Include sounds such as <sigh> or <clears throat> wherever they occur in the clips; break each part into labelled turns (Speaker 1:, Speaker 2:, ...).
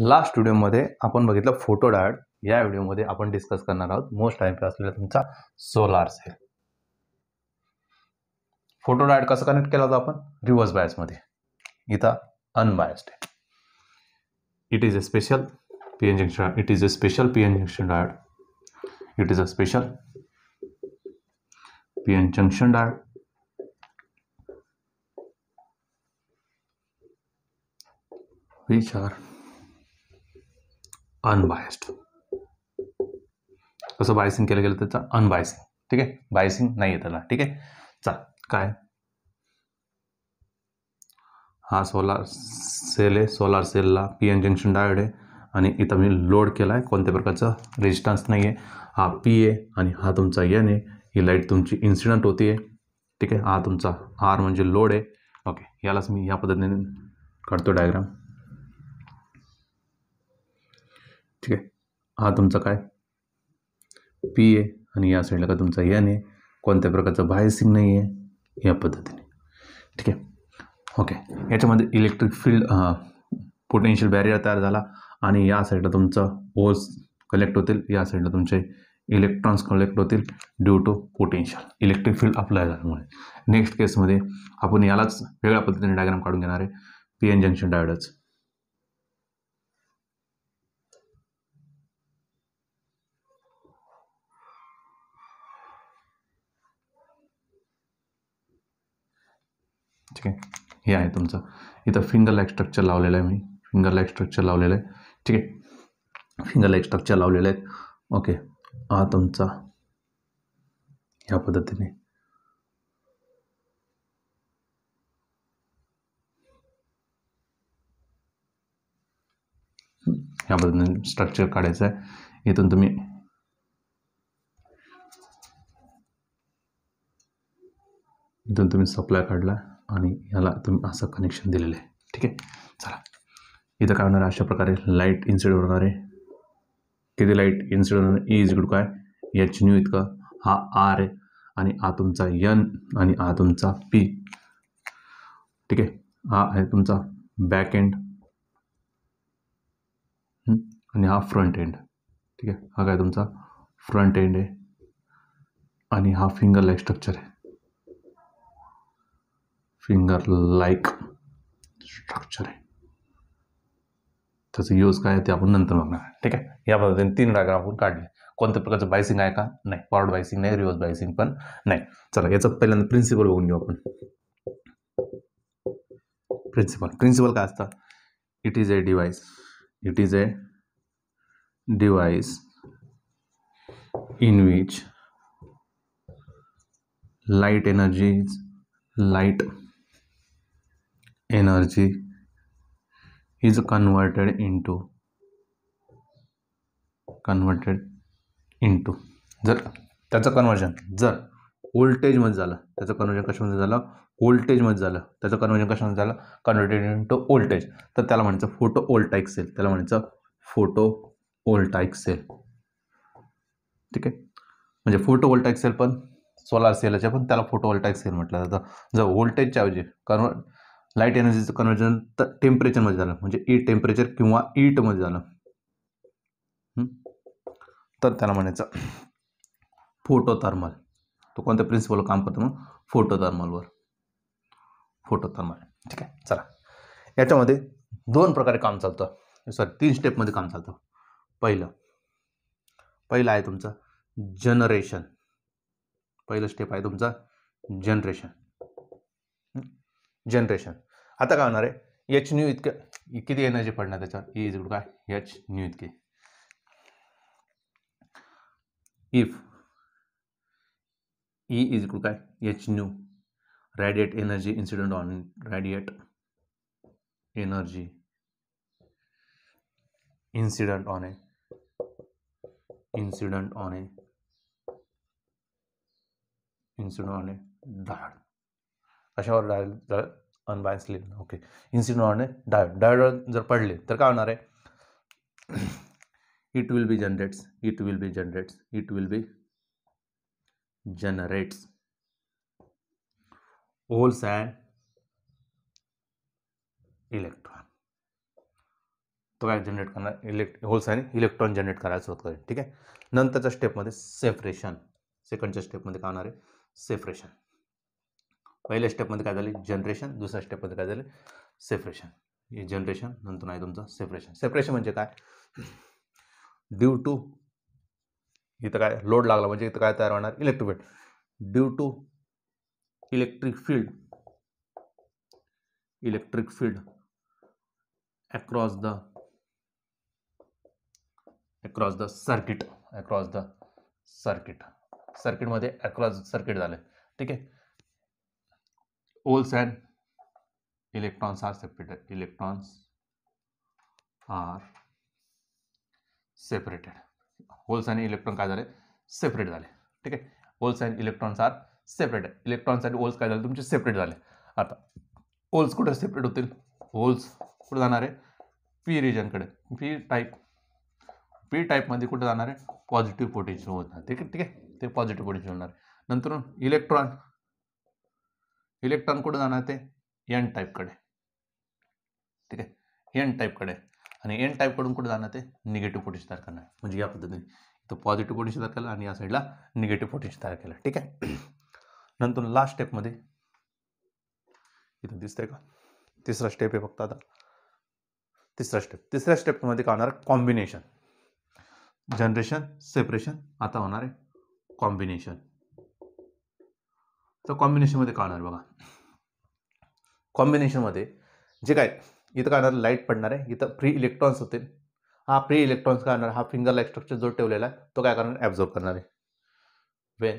Speaker 1: last मध्ये आपण बघितलं फोटो डायड या व्हिडिओमध्ये आपण डिस्कस करणार आहोत मोस्ट टाइम असलेला तुमचा सोलार सेल फोटो डायड कसं कनेक्ट केला होता आपण रिव्हर्स मध्ये इथं unbiased it is a special P N junction it is a special P N junction diode it is a special P N junction diode विचार unbiased कसं biasing केलं गेलं त्याचा अनबायसिंग ठीक आहे बायसिंग नाही आहे त्याला ठीक आहे चाल काय हा सोलार सेल आहे सोलार सेलला पी एन जंक्शन डायड आहे आणि इथं मी लोड केला आहे कोणत्या प्रकारचा रेजिस्टन्स नाही आहे हा पी ए आणि हा तुमचा एन आहे ही लाईट तुमची इन्सिडंट होती आहे ठीक आहे हा तुमचा आर म्हणजे लोड आहे ओके यालाच मी या पद्धतीने काढतो डायग्राम ठीक आहे हा तुमचा काय पी ए आणि या साईडला का तुमचा एन ए कोणत्या प्रकारचं बायसिंग नाही आहे या पद्धतीने ठीक आहे ओके याच्यामध्ये इलेक्ट्रिक फील्ड पोटेन्शियल बॅरियर तयार झाला आणि या साईडला तुमचं होल्स कलेक्ट होतील या साईडला तुमचे इलेक्ट्रॉन्स कलेक्ट होतील due to potential electric field apply झाल्यामुळे नेक्स्ट केसमध्ये आपण यालाच वेगळ्या पद्धतीने डायग्राम काढून घेणार आहे पी एन जंक्शन डायडच ठीक आहे हे आहे तुमचं इथं फिंगर लाईक स्ट्रक्चर लावलेलं आहे मी फिंगर लाईक स्ट्रक्चर लावलेलं आहे ठीक आहे फिंगर लाईक स्ट्रक्चर लावलेलं आहे ओके हा तुमचा ह्या पद्धतीने ह्या पद्धतीने स्ट्रक्चर काढायचं आहे इथून तुम्ही इथून तुम्ही सप्लाय काढला आणि ह्याला तुम्ही असं कनेक्शन दिलेलं आहे ठीक आहे चला इथं काय होणार आहे अशा प्रकारे लाईट इन्सिडेंट होणार आहे किती लाईट इन्सिडेंट होणार ए गुड e काय एच न्यू इतका हा आर आहे आणि हा तुमचा यन आणि हा तुमचा पी ठीक आहे हा आहे तुमचा बॅक एंड आणि हा फ्रंट एंड ठीक आहे हा काय तुमचा फ्रंट एंड आहे आणि हा फिंगर लाईक स्ट्रक्चर आहे फिंगर लाईक स्ट्रक्चर आहे त्याचं यूज काय ते आपण नंतर बघणार ठीक आहे या पद्धतीने तीन डायग्राम आपण काढले कोणत्या प्रकारचं बायसिंग आहे का नाही पॉड बायसिंग नाही रिव्हर्स बायसिंग पण नाही चला याचं पहिल्यांदा प्रिन्सिपल बघून घेऊ आपण प्रिन्सिपल प्रिन्सिपल काय असतं it is a device it is a device in which light energy is light energy is converted into converted to जर त्याचं कन्वर्जन जर ओल्टेजमध्ये झालं त्याचं कन्वर्जन कशामध्ये झालं ओल्टेजमध्ये झालं त्याचं कन्वर्जन कशामध्ये झालं कन्वर्टेड इंटू ओल्टेज तर त्याला म्हणायचं फोटो ओल्टाईक सेल त्याला म्हणायचं फोटो ओल्टाईक सेल ठीक आहे म्हणजे फोटो ओल्टाईक सेल पण सोलार सेलच्या पण त्याला फोटो ओल्टाईक सेल म्हटलं जातं जर वोल्टेजच्या ऐवजी कन्वर्ट लाईट एनर्जीचं कन्वर्जन तर टेम्परेचरमध्ये झालं म्हणजे ई टेम्परेचर किंवा ईटमध्ये झालं तर त्याला म्हणायचं फोटो थर्मल तो कोणत्या प्रिन्सिपल काम करतो थर्मलवर फोटो थर्मल ठीक आहे चला याच्यामध्ये दोन प्रकारे काम चालतं सॉरी तीन स्टेपमध्ये काम चालतं पहिलं पहिलं आहे तुमचं जनरेशन पहिलं स्टेप आहे तुमचं जनरेशन जनरेशन आता काय होणार आहे एच न्यू इतकं किती एनर्जी पडणार त्याच्यावर ए e इज काय एच न्यू इतके इफ ई इज इकड काय H nu radiate energy incident on radiate energy incident on a incident on a incident on a धाड अशावर डायल अनबायन्स लेन ओके इन्सिडेंटने डायोड डायोड जर पडले तर काय होणार आहे it will be generates it will be generates it will be generates holes and electron तो काय जनरेट करणार इलेक्ट होल्स आणि इलेक्ट्रॉन जनरेट करायला सुरुवात करेल ठीक आहे नंतरच्या स्टेपमध्ये सेपरेशन सेकंडच्या स्टेपमध्ये काय होणार आहे सेपरेशन पहिल्या स्टेपमध्ये काय झाले जनरेशन दुसऱ्या स्टेपमध्ये काय झाले सेपरेशन हे जनरेशन नंतर नाही तुमचं सेपरेशन सेपरेशन म्हणजे काय ड्यू टू इथं काय लोड लागला म्हणजे इथं काय तयार होणार electric field due to electric field electric field across the across the circuit across the circuit सर्किटमध्ये अक्रॉस सर्किट झालं ठीक आहे holes and electrons are separated electrons are separated holes आणि इलेक्ट्रॉन का सेपरेट झाले ठीक आहे holes and electrons are separate electrons आणि होल्स काय झाले सेपरेट झाले आता होल्स कुठे सेपरेट होतील होल्स कुठे जाणार आहे पी रिजनकडे पी टाईप पी टाईपमध्ये कुठे जाणार आहे पॉझिटिव्ह पोटेन्शियल होणार ठीक है ठीक आहे ते पॉझिटिव्ह पोटेन्शियल होणार नंतर इलेक्ट्रॉन इलेक्ट्रॉन कुठं जाणार ते एन टाईपकडे ठीक आहे एन टाईपकडे आणि एन टाईपकडून कुठे जाणार ते निगेटिव्ह पोटेन्शियल तयार करणार म्हणजे या पद्धतीने इथं पॉझिटिव्ह पोटेन्शियल तयार केला आणि या साईडला निगेटिव्ह पोटेन्शियल तयार केलं ठीक आहे <clears throat> नंतर लास्ट स्टेपमध्ये इथं दिसतंय का तिसरा स्टेप आहे फक्त आता तिसरा स्टेप तिसऱ्या स्टेपमध्ये का होणार कॉम्बिनेशन जनरेशन सेपरेशन आता होणार आहे कॉम्बिनेशन तर कॉम्बिनेशनमध्ये काढणार बघा कॉम्बिनेशनमध्ये जे काय इथं काढणार लाईट पडणार आहे इथं फ्री इलेक्ट्रॉन्स होतील हा फ्री इलेक्ट्रॉन्स काढणार हा फिंगर लाईक स्ट्रक्चर जो ठेवलेला आहे तो काय करणार ॲब्झॉर्व करणार आहे when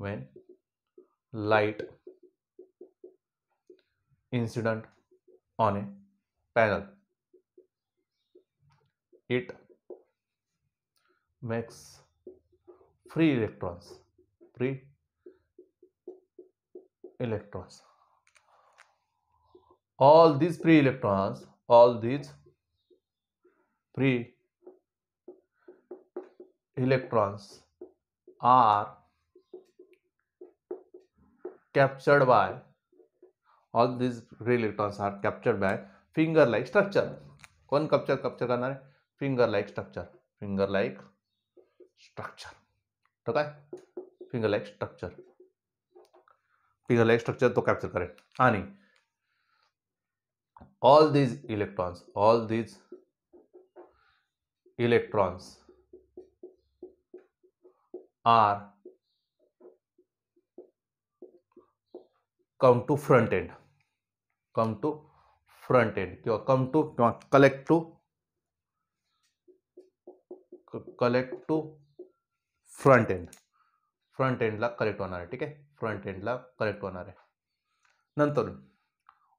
Speaker 1: when light incident on a panel it makes free electrons free electrons all these free electrons all these free electrons are captured by all these free electrons are captured by finger like structure कौन capture capture करना है finger like structure finger like structure ठीक है finger like structure finger like structure तो capture करें all these electrons all these electrons are come to front end come to front end किंवा come to किंवा collect to collect to front एंडला collect होणार आहे ठीक आहे फ्रंट एंडला कलेक्ट होणार आहे नंतर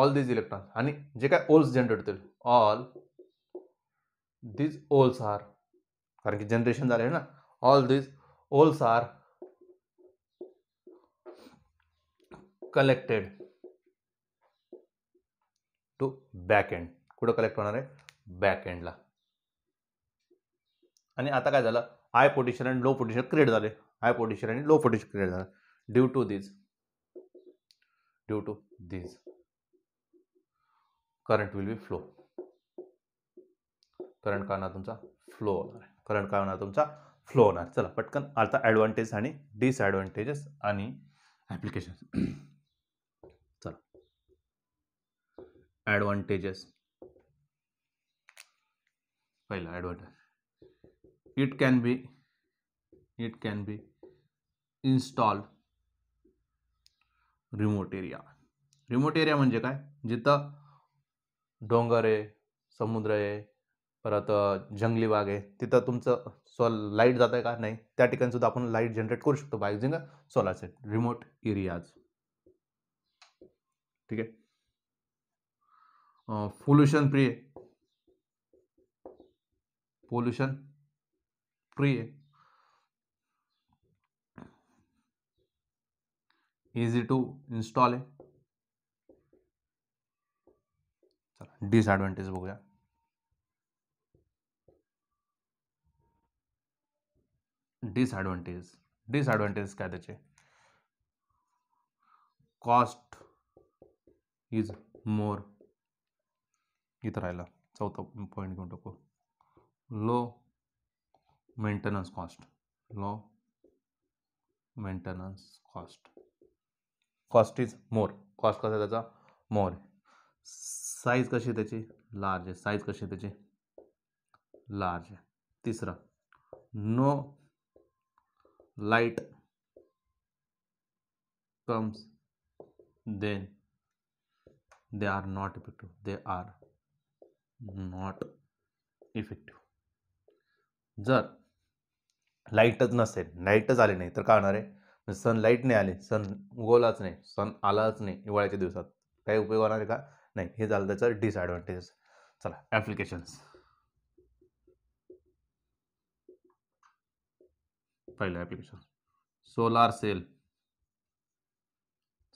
Speaker 1: ऑल दीज इलेक्ट्रॉन्स आणि जे काय ओल्स जनरेट होतील ऑल दीज ओल्स आर कारण की जनरेशन झाले ना all these holes are collected to back end कुठं कलेक्ट होणार आहे बॅक एंडला आणि आता काय झालं हाय पोटिशियल आणि लो पोटिशियल क्रिएट झाले हाय पोटॅशियर आणि लो पोटॅशियर क्रिएट झालं due to this due to this current will be flow current काय होणार तुमचा फ्लो होणार करंट काय होणार तुमचा फ्लो होणार चला पटकन आता ॲडव्हान्टेज आणि डिसॲडव्हान्टेजेस आणि ॲप्लिकेशन <clears throat> चला ॲडव्हान्टेजेस पहिला advantage it can be it can be install remote area remote area म्हणजे काय जिथं डोंगर आहे समुद्र आहे परत जंगली बाग आहे तिथं तुमचं सोल लाईट जात आहे का नाही त्या ठिकाणी सुद्धा आपण लाईट जनरेट करू शकतो by using solar set remote areas ठीक आहे pollution free pollution free easy to install आहे चला डिसॲडव्हान्टेज बघूया डिसॲडव्हान्टेज डिसॲडव्हान्टेज काय त्याचे कॉस्ट इज मोर इथं राहिला चौथा पॉईंट घेऊन टाकू low maintenance cost low maintenance cost cost is more cost कसा त्याचा मोर साईज कशी आहे त्याची लार्ज आहे साईज कशी आहे त्याची लार्ज आहे तिसरं no light comes then they are not effective they are not effective जर लाईटच नसेल लाईटच आली नाही तर काय होणार आहे सनलाईट नाही आले, सन उगवलाच नाही सन आलाच नाही हिवाळ्याच्या दिवसात काही उपयोग होणार आहे का नाही हे झालं त्याचं डिसॲडव्हान्टेजेस चला ऍप्लिकेशन्स पहिलं application solar cell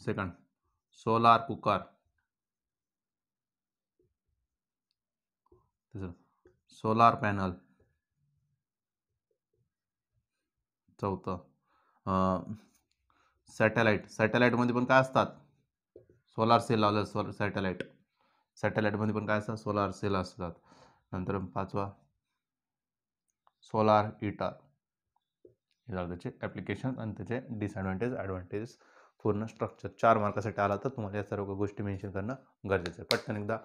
Speaker 1: second solar cooker solar panel चौथं सॅटेलाईट सॅटेलाईटमध्ये पण काय असतात सोलार सेल लावले सोल सॅटेलाईट सॅटेलाईटमध्ये पण काय असतात सोलार सेल असतात नंतर पाचवा सोलार हिटर हे झालं त्याचे ॲप्लिकेशन आणि त्याचे डिसॲडव्हान्टेज ॲडव्हान्टेजेस पूर्ण स्ट्रक्चर चार मार्कासाठी आला तर तुम्हाला या सर्व गोष्टी मेन्शन करणं गरजेचं आहे पटकन एकदा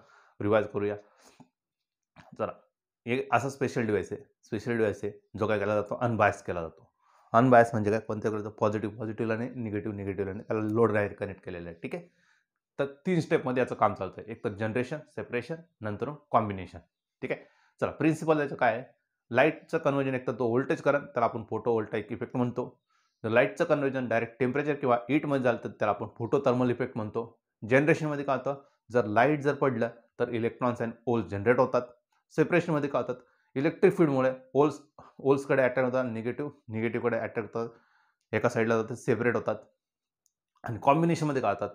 Speaker 1: रिवायज करूया चला एक असा स्पेशल डिवाईस आहे स्पेशल डिवाईस आहे जो काय केला जातो अनबायस केला जातो अनबायस म्हणजे काय कोणत्याकडे पॉझिटिव्ह पॉझिटिव्ह आणि निगेटिव्ह निगेटिव्हला त्याला लोड राईट कनेक्ट केलेलं आहे ठीक आहे तर तीन स्टेपमध्ये याचं काम चालतं आहे एक तर जनरेशन सेपरेशन नंतर कॉम्बिनेशन ठीक आहे चला प्रिन्सिपल याचं काय आहे लाईटचं कन्व्हर्जन एक तर तो व्होल्टेज करंट तर आपण फोटो व्होल्टाईक इफेक्ट म्हणतो जर लाईटचं कन्व्हर्जन डायरेक्ट टेम्परेचर किंवा हीटमध्ये झालं तर त्याला आपण फोटो थर्मल इफेक्ट म्हणतो जनरेशनमध्ये काय होतं जर लाईट जर पडलं तर इलेक्ट्रॉन्स अँड ओल्स जनरेट होतात सेपरेशनमध्ये काय होतात इलेक्ट्रिक फील्डमुळे होल्स होल्सकडे अटॅक होतात निगेटिव्ह निगेटिव्हकडे अटॅक होतात एका साईडला जातात सेपरेट होतात आणि कॉम्बिनेशनमध्ये काढतात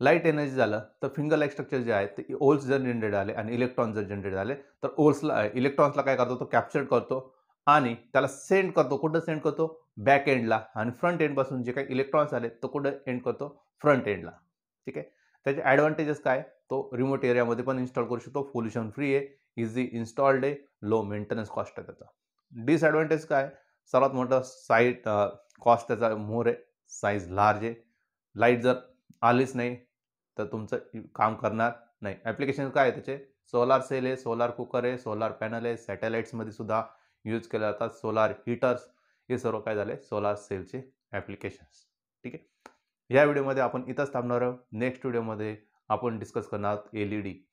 Speaker 1: लाईट एनर्जी झालं तर फिंगर लाईक स्ट्रक्चर जे आहे ते ओल्स जर जनरेट झाले आणि इलेक्ट्रॉन जर जनरेट झाले तर ओल्सला इलेक्ट्रॉन्सला काय करतो तो कॅप्चर करतो आणि त्याला सेंड करतो कुठं सेंड करतो बॅक एंडला आणि फ्रंट एंडपासून जे काही इलेक्ट्रॉन्स आले तो कुठं एंड करतो फ्रंट एंडला ठीक आहे त्याचे ॲडव्हान्टेजेस काय तो रिमोट एरियामध्ये पण इन्स्टॉल करू शकतो पोल्युशन फ्री आहे इझी इन्स्टॉल्ड आहे लो मेंटेनन्स कॉस्ट आहे त्याचा डिसॲडव्हान्टेज काय सर्वात मोठं साईट कॉस्ट त्याचा मोर आहे साईज लार्ज आहे लाईट जर आलीच नाही तर तुमचं काम करणार नाही ॲप्लिकेशन काय आहे त्याचे सोलार सेल आहे सोलार कुकर आहे सोलार पॅनल आहे सॅटेलाईट्समध्ये सुद्धा यूज केले जातात सोलार हीटर्स हे सर्व काय झाले सोलार सेलचे ॲप्लिकेशन्स ठीक आहे या व्हिडिओमध्ये आपण इथंच थांबणार आहोत नेक्स्ट व्हिडिओमध्ये आपण डिस्कस करणार आहोत एल ई डी